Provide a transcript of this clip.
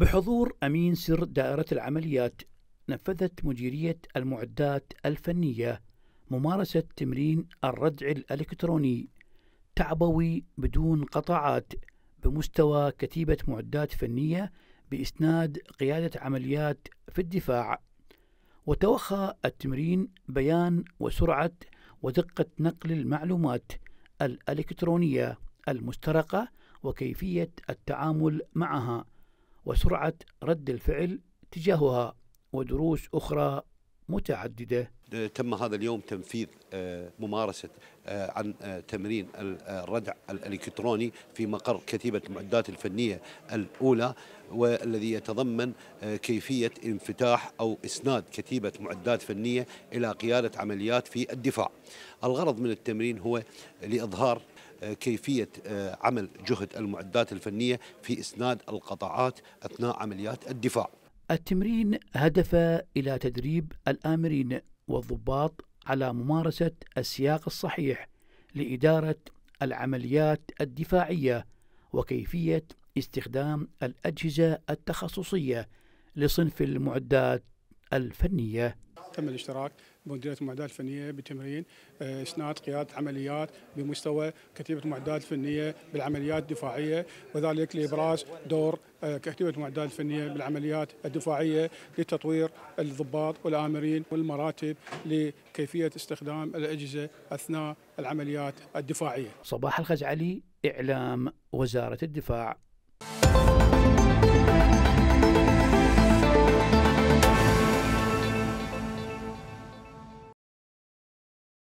بحضور أمين سر دائرة العمليات نفذت مديرية المعدات الفنية ممارسة تمرين الردع الإلكتروني تعبوي بدون قطعات بمستوى كتيبة معدات فنية بإسناد قيادة عمليات في الدفاع وتوخى التمرين بيان وسرعة ودقة نقل المعلومات الإلكترونية المسترقة وكيفية التعامل معها وسرعة رد الفعل تجاهها ودروس أخرى متعددة تم هذا اليوم تنفيذ آه، ممارسة آه، عن آه، تمرين الردع الإلكتروني في مقر كتيبة المعدات الفنية الأولى والذي يتضمن كيفية انفتاح أو إسناد كتيبة معدات فنية إلى قيادة عمليات في الدفاع الغرض من التمرين هو لإظهار كيفية آه، عمل جهد المعدات الفنية في إسناد القطاعات أثناء عمليات الدفاع التمرين هدف إلى تدريب الآمرين والضباط على ممارسة السياق الصحيح لإدارة العمليات الدفاعية وكيفية استخدام الأجهزة التخصصية لصنف المعدات الفنية تم الاشتراك بمديريه المعدات الفنيه بتمرين اسناد آه، قياده عمليات بمستوى كتيبه المعدات الفنيه بالعمليات الدفاعيه وذلك لابراز دور آه، كتيبه المعدات الفنيه بالعمليات الدفاعيه لتطوير الضباط والامرين والمراتب لكيفيه استخدام الاجهزه اثناء العمليات الدفاعيه. صباح الخزعلي اعلام وزاره الدفاع